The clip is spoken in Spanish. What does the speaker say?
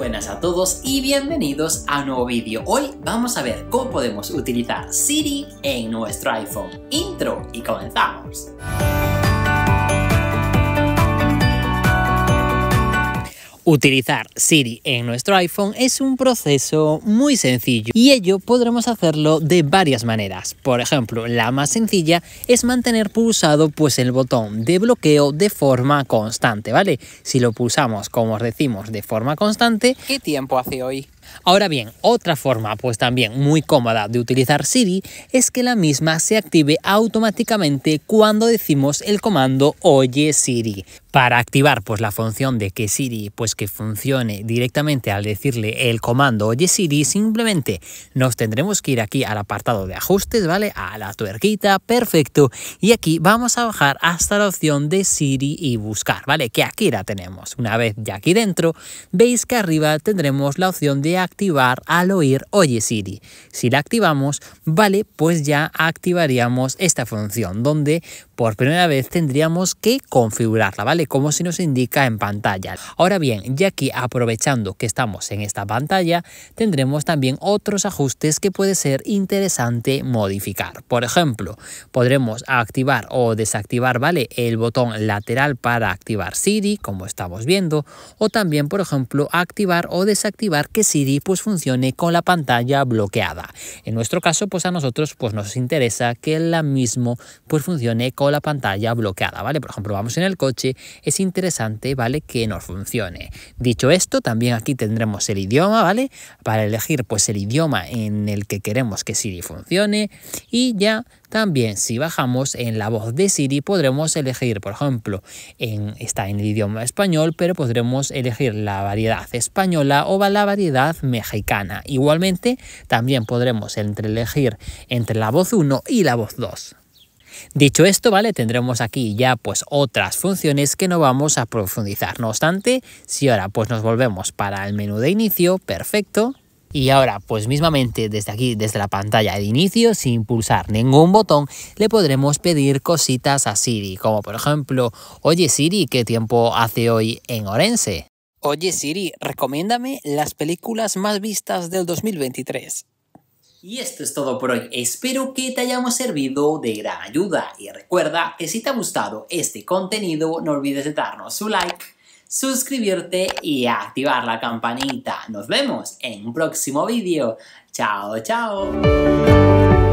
buenas a todos y bienvenidos a un nuevo vídeo. Hoy vamos a ver cómo podemos utilizar Siri en nuestro iPhone. Intro y comenzamos. Utilizar Siri en nuestro iPhone es un proceso muy sencillo y ello podremos hacerlo de varias maneras. Por ejemplo, la más sencilla es mantener pulsado pues el botón de bloqueo de forma constante, ¿vale? Si lo pulsamos, como os decimos, de forma constante, ¿qué tiempo hace hoy? Ahora bien, otra forma, pues también muy cómoda de utilizar Siri, es que la misma se active automáticamente cuando decimos el comando Oye Siri. Para activar pues la función de que Siri pues que funcione directamente al decirle el comando Oye Siri, simplemente nos tendremos que ir aquí al apartado de ajustes, ¿vale? A la tuerquita, perfecto. Y aquí vamos a bajar hasta la opción de Siri y buscar, ¿vale? Que aquí la tenemos. Una vez ya aquí dentro, veis que arriba tendremos la opción de activar al oír Oye Siri. Si la activamos, vale, pues ya activaríamos esta función donde por primera vez tendríamos que configurarla, ¿vale? Como se nos indica en pantalla. Ahora bien, ya que aprovechando que estamos en esta pantalla, tendremos también otros ajustes que puede ser interesante modificar. Por ejemplo, podremos activar o desactivar, ¿vale? El botón lateral para activar Siri, como estamos viendo, o también, por ejemplo, activar o desactivar que Siri pues funcione con la pantalla bloqueada. En nuestro caso, pues a nosotros pues nos interesa que la mismo pues funcione con la pantalla bloqueada, ¿vale? Por ejemplo, vamos en el coche, es interesante, ¿vale? Que nos funcione. Dicho esto, también aquí tendremos el idioma, ¿vale? Para elegir pues el idioma en el que queremos que Siri funcione y ya también si bajamos en la voz de Siri podremos elegir, por ejemplo, en, está en el idioma español, pero podremos elegir la variedad española o la variedad mexicana. Igualmente, también podremos entre elegir entre la voz 1 y la voz 2. Dicho esto, ¿vale? Tendremos aquí ya pues otras funciones que no vamos a profundizar. No obstante, si ahora pues nos volvemos para el menú de inicio, perfecto. Y ahora, pues mismamente desde aquí, desde la pantalla de inicio, sin pulsar ningún botón, le podremos pedir cositas a Siri, como por ejemplo, oye Siri, ¿qué tiempo hace hoy en Orense? Oye Siri, recomiéndame las películas más vistas del 2023. Y esto es todo por hoy, espero que te hayamos servido de gran ayuda y recuerda que si te ha gustado este contenido no olvides de darnos un like, suscribirte y activar la campanita. Nos vemos en un próximo vídeo. Chao, chao.